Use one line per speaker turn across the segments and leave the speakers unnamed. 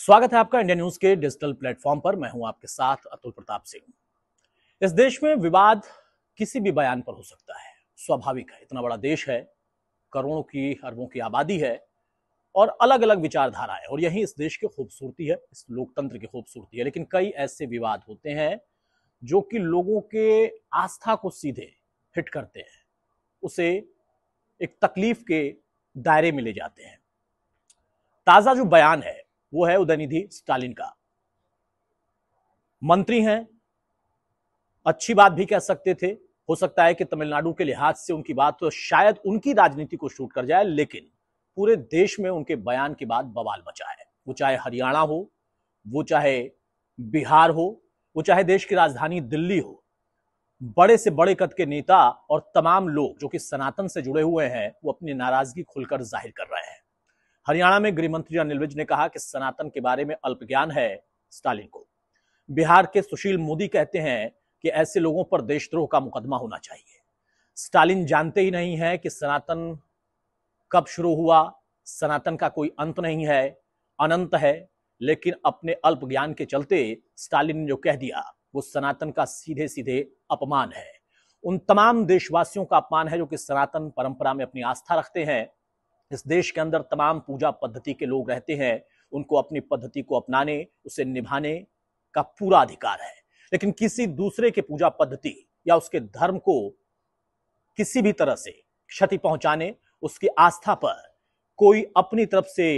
स्वागत है आपका इंडिया न्यूज के डिजिटल प्लेटफॉर्म पर मैं हूं आपके साथ अतुल प्रताप सिंह इस देश में विवाद किसी भी बयान पर हो सकता है स्वाभाविक है इतना बड़ा देश है करोड़ों की अरबों की आबादी है और अलग अलग विचारधारा है और यही इस देश की खूबसूरती है इस लोकतंत्र की खूबसूरती है लेकिन कई ऐसे विवाद होते हैं जो कि लोगों के आस्था को सीधे हिट करते हैं उसे एक तकलीफ के दायरे में ले जाते हैं ताज़ा जो बयान है वो है उदयनिधि स्टालिन का मंत्री हैं अच्छी बात भी कह सकते थे हो सकता है कि तमिलनाडु के लिहाज से उनकी बात तो शायद उनकी राजनीति को शूट कर जाए लेकिन पूरे देश में उनके बयान के बाद बवाल मचा है वो चाहे हरियाणा हो वो चाहे बिहार हो वो चाहे देश की राजधानी दिल्ली हो बड़े से बड़े कद के नेता और तमाम लोग जो कि सनातन से जुड़े हुए हैं वो अपनी नाराजगी खुलकर जाहिर कर हरियाणा में गृह मंत्री अनिल विज ने कहा कि सनातन के बारे में अल्प ज्ञान है स्टालिन को बिहार के सुशील मोदी कहते हैं कि ऐसे लोगों पर देशद्रोह का मुकदमा होना चाहिए स्टालिन जानते ही नहीं है कि सनातन कब शुरू हुआ सनातन का कोई अंत नहीं है अनंत है लेकिन अपने अल्प ज्ञान के चलते स्टालिन ने जो कह दिया वो सनातन का सीधे सीधे अपमान है उन तमाम देशवासियों का अपमान है जो कि सनातन परंपरा में अपनी आस्था रखते हैं इस देश के अंदर तमाम पूजा पद्धति के लोग रहते हैं उनको अपनी पद्धति को अपनाने उसे निभाने का पूरा अधिकार है लेकिन किसी दूसरे के पूजा पद्धति या उसके धर्म को किसी भी तरह से क्षति पहुंचाने उसकी आस्था पर कोई अपनी तरफ से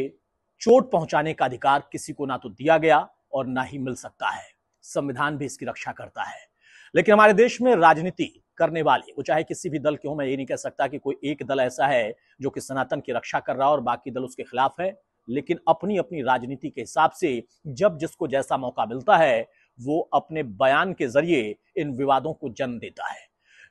चोट पहुंचाने का अधिकार किसी को ना तो दिया गया और ना ही मिल सकता है संविधान भी इसकी रक्षा करता है लेकिन हमारे देश में राजनीति करने वाले वो चाहे किसी भी दल के हो मैं ये नहीं कह सकता कि कोई एक दल ऐसा है जो कि सनातन की रक्षा कर रहा है और बाकी दल उसके खिलाफ है लेकिन अपनी अपनी राजनीति के हिसाब से जब जिसको जैसा मौका मिलता है वो अपने बयान के जरिए इन विवादों को जन्म देता है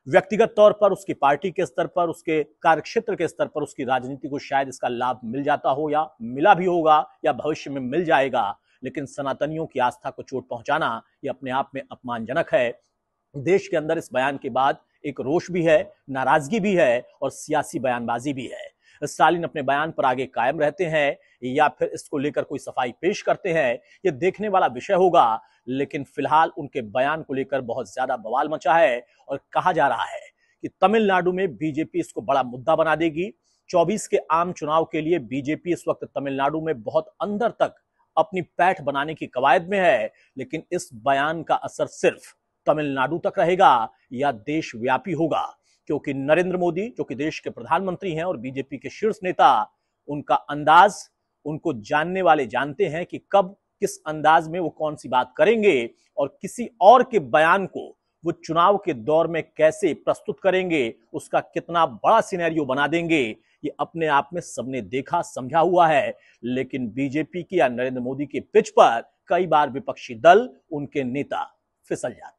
व्यक्तिगत तौर पर उसकी पार्टी के स्तर पर उसके कार्यक्षेत्र के स्तर पर उसकी राजनीति को शायद इसका लाभ मिल जाता हो या मिला भी होगा या भविष्य में मिल जाएगा लेकिन सनातनियों की आस्था को चोट पहुंचाना ये अपने आप में अपमानजनक है देश के अंदर इस बयान के बाद एक रोष भी है नाराजगी भी है और सियासी बयानबाजी भी है स्टालिन अपने बयान पर आगे कायम रहते हैं या फिर इसको लेकर कोई सफाई पेश करते हैं ये देखने वाला विषय होगा लेकिन फिलहाल उनके बयान को लेकर बहुत ज्यादा बवाल मचा है और कहा जा रहा है कि तमिलनाडु में बीजेपी इसको बड़ा मुद्दा बना देगी 24 के आम चुनाव के लिए बीजेपी इस वक्त तमिलनाडु में बहुत अंदर तक अपनी पैठ बनाने की कवायद में है लेकिन इस बयान का असर सिर्फ तमिलनाडु तक रहेगा या देशव्यापी होगा क्योंकि नरेंद्र मोदी जो कि देश के प्रधानमंत्री हैं और बीजेपी के शीर्ष नेता उनका अंदाज उनको जानने वाले जानते हैं कि कब किस अंदाज में वो कौन सी बात करेंगे और किसी और के बयान को वो चुनाव के दौर में कैसे प्रस्तुत करेंगे उसका कितना बड़ा सिनेरियो बना देंगे ये अपने आप में सबने देखा समझा हुआ है लेकिन बीजेपी की या नरेंद्र मोदी के पिच पर कई बार विपक्षी दल उनके नेता फिसल जाते